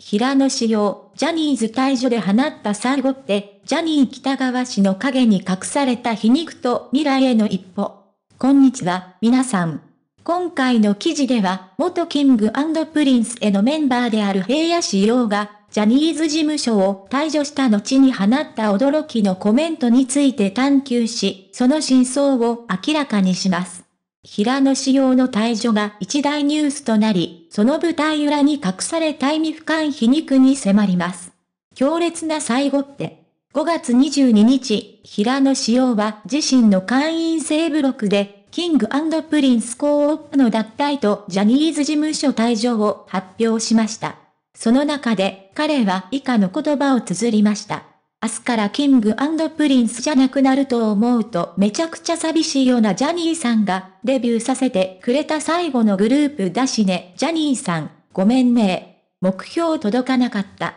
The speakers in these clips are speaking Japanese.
平野紫耀、ジャニーズ退場で放った最後って、ジャニー北川氏の影に隠された皮肉と未来への一歩。こんにちは、皆さん。今回の記事では、元キングプリンスへのメンバーである平野紫耀が、ジャニーズ事務所を退場した後に放った驚きのコメントについて探求し、その真相を明らかにします。平野紫耀の退場が一大ニュースとなり、その舞台裏に隠された意味深い皮肉に迫ります。強烈な最後って。5月22日、平野紫耀は自身の会員制ブロックで、キングプリンスコープの脱退とジャニーズ事務所退場を発表しました。その中で彼は以下の言葉を綴りました。明日からキングプリンスじゃなくなると思うとめちゃくちゃ寂しいようなジャニーさんがデビューさせてくれた最後のグループだしね、ジャニーさん、ごめんね。目標届かなかった。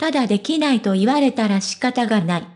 ただできないと言われたら仕方がない。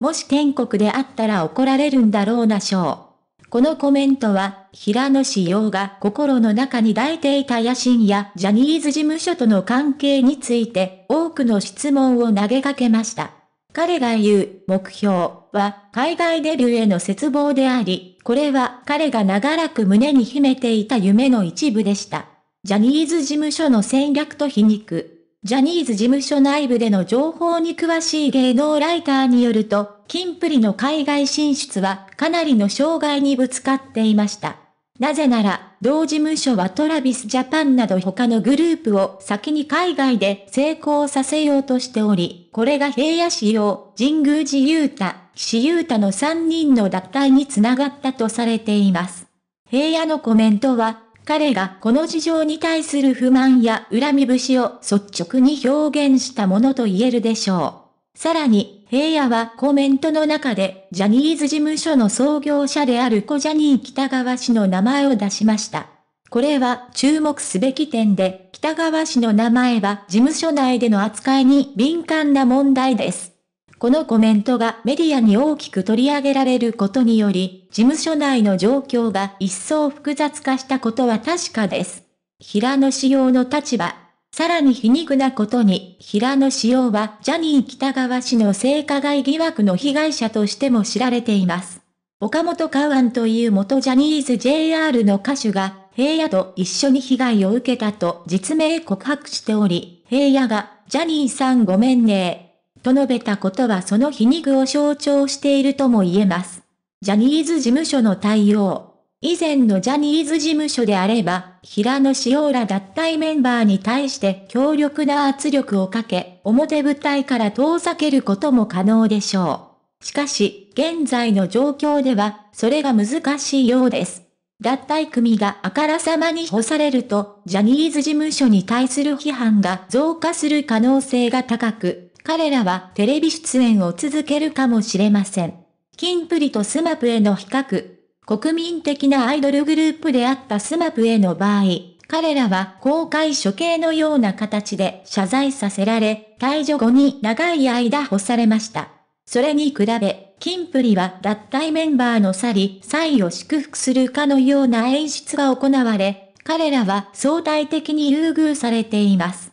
もし天国であったら怒られるんだろうなしょう。このコメントは、平野紫耀が心の中に抱いていた野心やジャニーズ事務所との関係について、多くの質問を投げかけました。彼が言う目標は海外デビューへの絶望であり、これは彼が長らく胸に秘めていた夢の一部でした。ジャニーズ事務所の戦略と皮肉、ジャニーズ事務所内部での情報に詳しい芸能ライターによると、金プリの海外進出はかなりの障害にぶつかっていました。なぜなら、同事務所はトラビスジャパンなど他のグループを先に海外で成功させようとしており、これが平野市用、神宮寺雄太、岸優太の3人の脱退につながったとされています。平野のコメントは、彼がこの事情に対する不満や恨み節を率直に表現したものと言えるでしょう。さらに、平野はコメントの中で、ジャニーズ事務所の創業者である小ジャニー北川氏の名前を出しました。これは注目すべき点で、北川氏の名前は事務所内での扱いに敏感な問題です。このコメントがメディアに大きく取り上げられることにより、事務所内の状況が一層複雑化したことは確かです。平野仕様の立場。さらに皮肉なことに、平野仕様はジャニー北川氏の性加害疑惑の被害者としても知られています。岡本カウアンという元ジャニーズ JR の歌手が、平野と一緒に被害を受けたと実名告白しており、平野が、ジャニーさんごめんねと述べたことはその皮肉を象徴しているとも言えます。ジャニーズ事務所の対応。以前のジャニーズ事務所であれば、平野紫耀ら脱退メンバーに対して強力な圧力をかけ、表舞台から遠ざけることも可能でしょう。しかし、現在の状況では、それが難しいようです。脱退組があからさまに干されると、ジャニーズ事務所に対する批判が増加する可能性が高く、彼らはテレビ出演を続けるかもしれません。キンプリとスマップへの比較。国民的なアイドルグループであったスマップへの場合、彼らは公開処刑のような形で謝罪させられ、退場後に長い間干されました。それに比べ、キンプリは脱退メンバーの去り、才を祝福するかのような演出が行われ、彼らは相対的に優遇されています。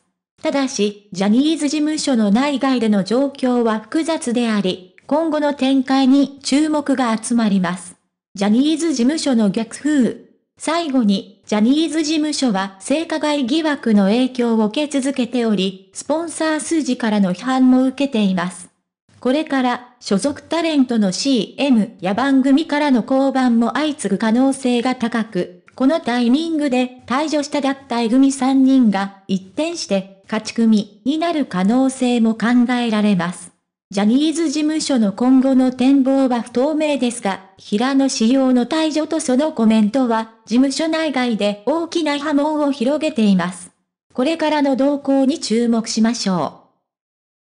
ただし、ジャニーズ事務所の内外での状況は複雑であり、今後の展開に注目が集まります。ジャニーズ事務所の逆風。最後に、ジャニーズ事務所は性加害疑惑の影響を受け続けており、スポンサー数字からの批判も受けています。これから、所属タレントの CM や番組からの降板も相次ぐ可能性が高く、このタイミングで退場した脱退組3人が一転して勝ち組になる可能性も考えられます。ジャニーズ事務所の今後の展望は不透明ですが、平野仕様の退場とそのコメントは、事務所内外で大きな波紋を広げています。これからの動向に注目しましょう。